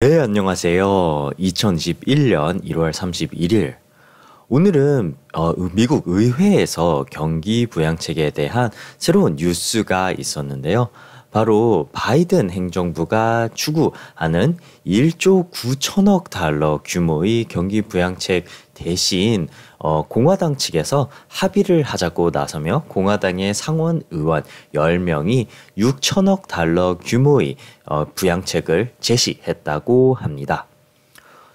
네, 안녕하세요. 2021년 1월 31일. 오늘은 어, 미국 의회에서 경기 부양책에 대한 새로운 뉴스가 있었는데요. 바로 바이든 행정부가 추구하는 1조 9천억 달러 규모의 경기 부양책 대신 어, 공화당 측에서 합의를 하자고 나서며 공화당의 상원 의원 10명이 6천억 달러 규모의 어, 부양책을 제시했다고 합니다.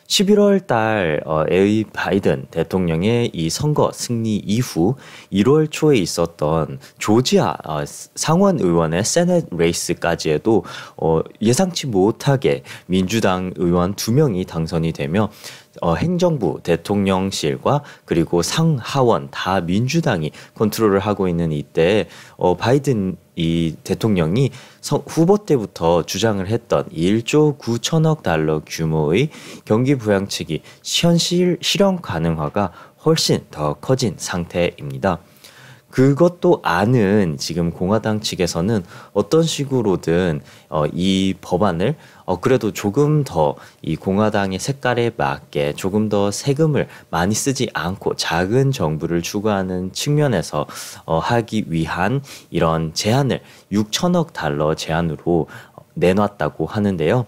11월 달 어, 에이 바이든 대통령의 이 선거 승리 이후 1월 초에 있었던 조지아 어, 상원 의원의 세넷 레이스까지에도 어, 예상치 못하게 민주당 의원 두 명이 당선이 되며 어, 행정부 대통령실과 그리고 상하원 다 민주당이 컨트롤을 하고 있는 이때 어, 바이든 이 대통령이 후보 때부터 주장을 했던 1조 9천억 달러 규모의 경기 부양책이 현실 실현 가능화가 훨씬 더 커진 상태입니다. 그것도 아는 지금 공화당 측에서는 어떤 식으로든 어, 이 법안을 어, 그래도 조금 더 이 공화당의 색깔에 맞게 조금 더 세금을 많이 쓰지 않고 작은 정부를 추구하는 측면에서 어, 하기 위한 이런 제안을 6천억 달러 제안으로 어, 내놨다고 하는데요.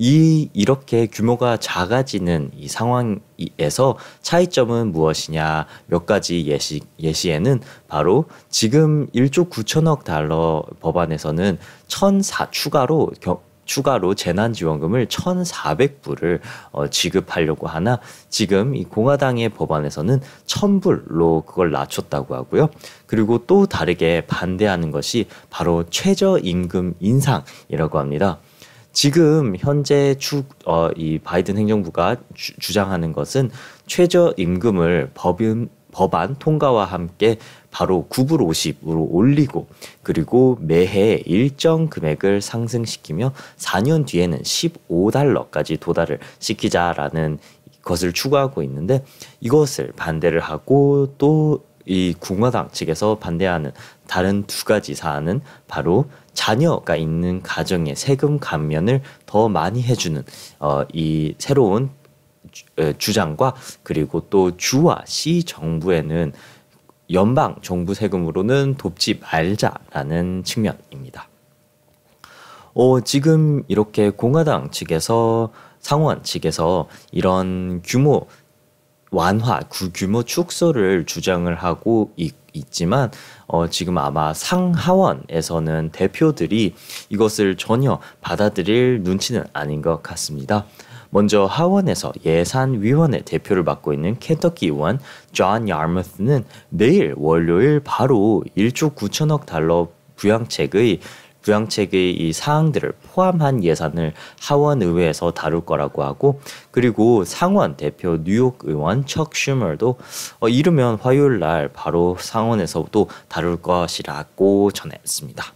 이 이렇게 규모가 작아지는 이 상황에서 차이점은 무엇이냐 몇 가지 예시 예시에는 바로 지금 1조 9천억 달러 법안에서는 1,004 추가로 겨, 추가로 재난지원금을 1,400불을 어, 지급하려고 하나 지금 이 공화당의 법안에서는 1,000불로 그걸 낮췄다고 하고요. 그리고 또 다르게 반대하는 것이 바로 최저임금 인상이라고 합니다. 지금 현재 추, 어, 이 바이든 행정부가 주, 장하는 것은 최저임금을 법인, 법안 통과와 함께 바로 9불 50으로 올리고 그리고 매해 일정 금액을 상승시키며 4년 뒤에는 15달러까지 도달을 시키자라는 것을 추구하고 있는데 이것을 반대를 하고 또이 공화당 측에서 반대하는 다른 두 가지 사안은 바로 자녀가 있는 가정에 세금 감면을 더 많이 해주는 어, 이 새로운 주, 장과 그리고 또 주와 시 정부에는 연방 정부 세금으로는 돕지 말자라는 측면입니다. 어, 지금 이렇게 공화당 측에서 상원 측에서 이런 규모 완화, 구규모 축소를 주장을 하고 있, 있지만 어, 지금 아마 상하원에서는 대표들이 이것을 전혀 받아들일 눈치는 아닌 것 같습니다. 먼저 하원에서 예산위원회 대표를 맡고 있는 켄터키 의원 존 야머스는 내일 월요일 바로 1조 9천억 달러 부양책의 부양책의 이 사항들을 포함한 예산을 하원 의회에서 다룰 거라고 하고 그리고 상원 대표 뉴욕 의원 척 슈머도 어, 이르면 화요일 날 바로 상원에서도 다룰 것이라고 전했습니다.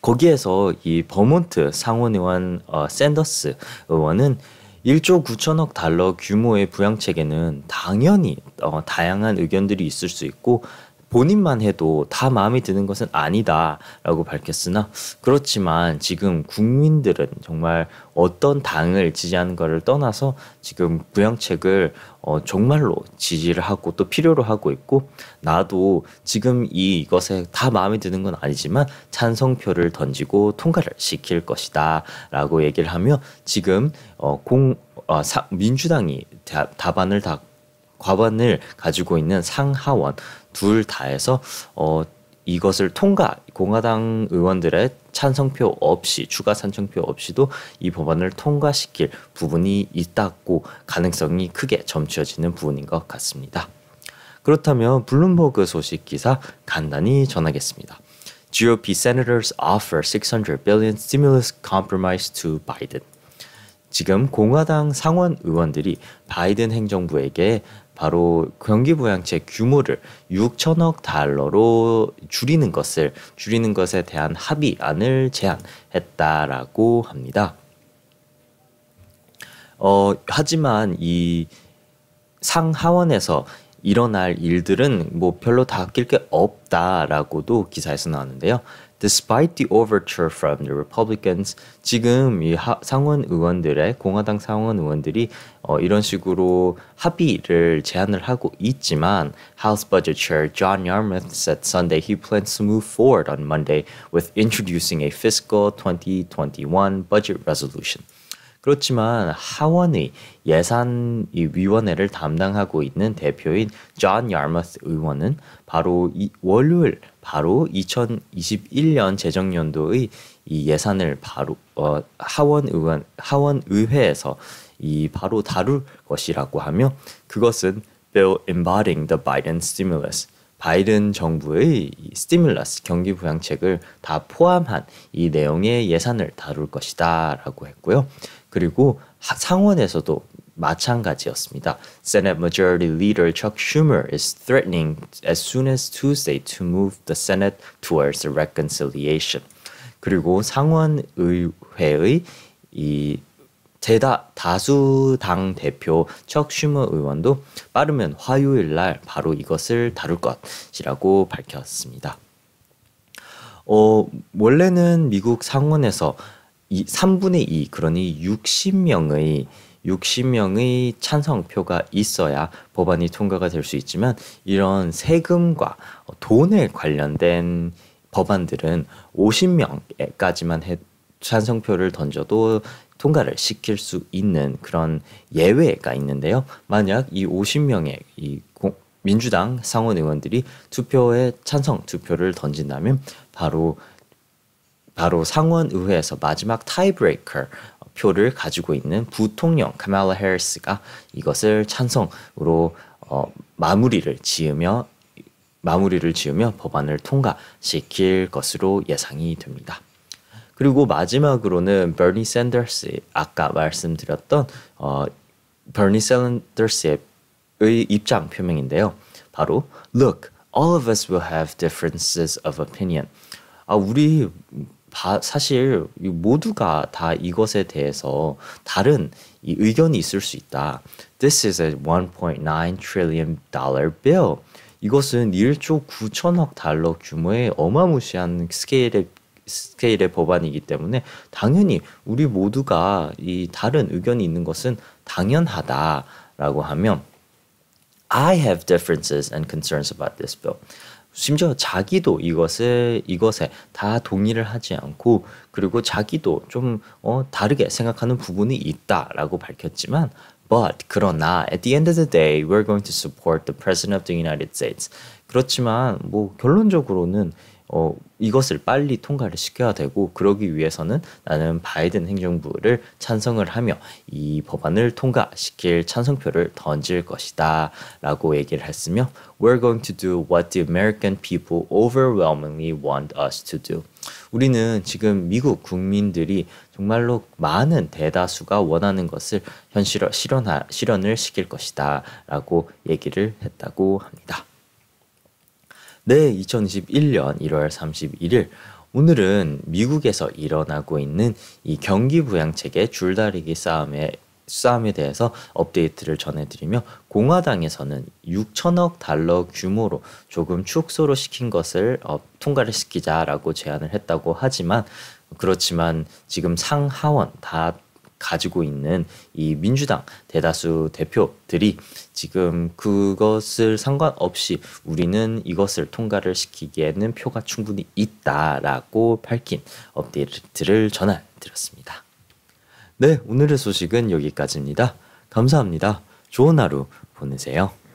거기에서 이 버몬트 상원 의원 어, 샌더스 의원은 1조 9천억 달러 규모의 부양책에는 당연히 어, 다양한 의견들이 있을 수 있고 본인만 해도 다 마음에 드는 것은 아니다라고 밝혔으나 그렇지만 지금 국민들은 정말 어떤 당을 지지하는 것을 떠나서 지금 부양책을 어, 정말로 지지를 하고 또 필요로 하고 있고 나도 지금 이것에다 마음에 드는 건 아니지만 찬성표를 던지고 통과를 시킬 것이다라고 얘기를 하며 지금 어, 공 어, 사, 민주당이 다, 답안을 다 과반을 가지고 있는 상하원 둘 다에서 어, 이것을 통과 공화당 의원들의 찬성표 없이 추가 찬성표 없이도 이 법안을 통과시킬 부분이 있다고 가능성이 크게 점치어지는 부분인 것 같습니다. 그렇다면 블룸버그 소식 기사 간단히 전하겠습니다. GOP senators offer 600 billion stimulus compromise to Biden. 지금 공화당 상원 의원들이 바이든 행정부에게 바로 경기 부양책 규모를 6천억 달러로 줄이는 것을 줄이는 것에 대한 합의안을 제안했다라고 합니다. 어, 하지만 이 상하원에서 일어날 일들은 뭐 별로 다 아낄 게 없다라고도 기사에서 나왔는데요. despite the overture from the Republicans, 지금 이 하, 상원 의원들의 공화당 상원 의원들이 어, 이런 식으로 합의를 제안을 하고 있지만 House Budget Chair John Yarmouth said Sunday he plans to move forward on Monday with introducing a fiscal 2021 budget resolution. 그렇지만 하원의 예산 위원회를 담당하고 있는 대표인 존 야머스 의원은 바로 이 월요일 바로 2021년 재정연도의 이 예산을 바로 어, 하원 의원 하원 의회에서 이 바로 다룰 것이라고 하며 그것은 bill embodying the Biden stimulus 바이든 정부의 스티뮬러스 경기 부양책을 다 포함한 이 내용의 예산을 다룰 것이다라고 했고요. 그리고 상원에서도 마찬가지였습니다. Senate Majority Leader Chuck Schumer is threatening as soon as Tuesday to move the Senate towards a reconciliation. 그리고 상원의회의 이 대다 다수당 대표 척 슈머 의원도 빠르면 화요일 날 바로 이것을 다룰 것이라고 밝혔습니다. 어, 원래는 미국 상원에서 이 3분의 2 그러니 60명의 60명의 찬성표가 있어야 법안이 통과가 될 수 있지만 이런 세금과 돈에 관련된 법안들은 50명까지만 해 찬성표를 던져도 통과를 시킬 수 있는 그런 예외가 있는데요. 만약 이 50명의 이 공, 민주당 상원 의원들이 투표에 찬성 투표를 던진다면 바로 바로 상원 의회에서 마지막 타이브레이커 표를 가지고 있는 부통령 카멜라 헤리스가 이것을 찬성으로 어, 마무리를 지으며 마무리를 지으며 법안을 통과시킬 것으로 예상이 됩니다. 그리고 마지막으로는 버니 샌더스 아까 말씀드렸던 어, 버니 샌더스의 입장 표명인데요. 바로 Look, all of us will have differences of opinion. 아, 우리 바, 사실 모두가 다 이것에 대해서 다른 의견이 있을 수 있다. This is a 1.9 trillion dollar bill. 이것은 1조 9천억 달러 규모의 어마무시한 스케일의 스케일의 법안이기 때문에 당연히 우리 모두가 이 다른 의견이 있는 것은 당연하다라고 하면 I have differences and concerns about this bill. 심지어 자기도 이것에 이것에 다 동의를 하지 않고 그리고 자기도 좀 어, 다르게 생각하는 부분이 있다라고 밝혔지만 but 그러나 at the end of the day we're going to support the president of the United States 그렇지만 뭐 결론적으로는 어, 이것을 빨리 통과를 시켜야 되고 그러기 위해서는 나는 바이든 행정부를 찬성을 하며 이 법안을 통과시킬 찬성표를 던질 것이다 라고 얘기를 했으며 We're going to do what the American people overwhelmingly want us to do. 우리는 지금 미국 국민들이 정말로 많은 대다수가 원하는 것을 현실 실현하, 실현을 시킬 것이다 라고 얘기를 했다고 합니다. 네, 2021년 1월 31일 오늘은 미국에서 일어나고 있는 이 경기 부양책의 줄다리기 싸움에 싸움에 대해서 업데이트를 전해드리며 공화당에서는 6천억 달러 규모로 조금 축소로 시킨 것을 어, 통과를 시키자라고 제안을 했다고 하지만 그렇지만 지금 상하원 다 가지고 있는 이 민주당 대다수 대표들이 지금 그것을 상관없이 우리는 이것을 통과를 시키기에는 표가 충분히 있다라고 밝힌 업데이트를 전해드렸습니다. 네, 오늘의 소식은 여기까지입니다. 감사합니다. 좋은 하루 보내세요.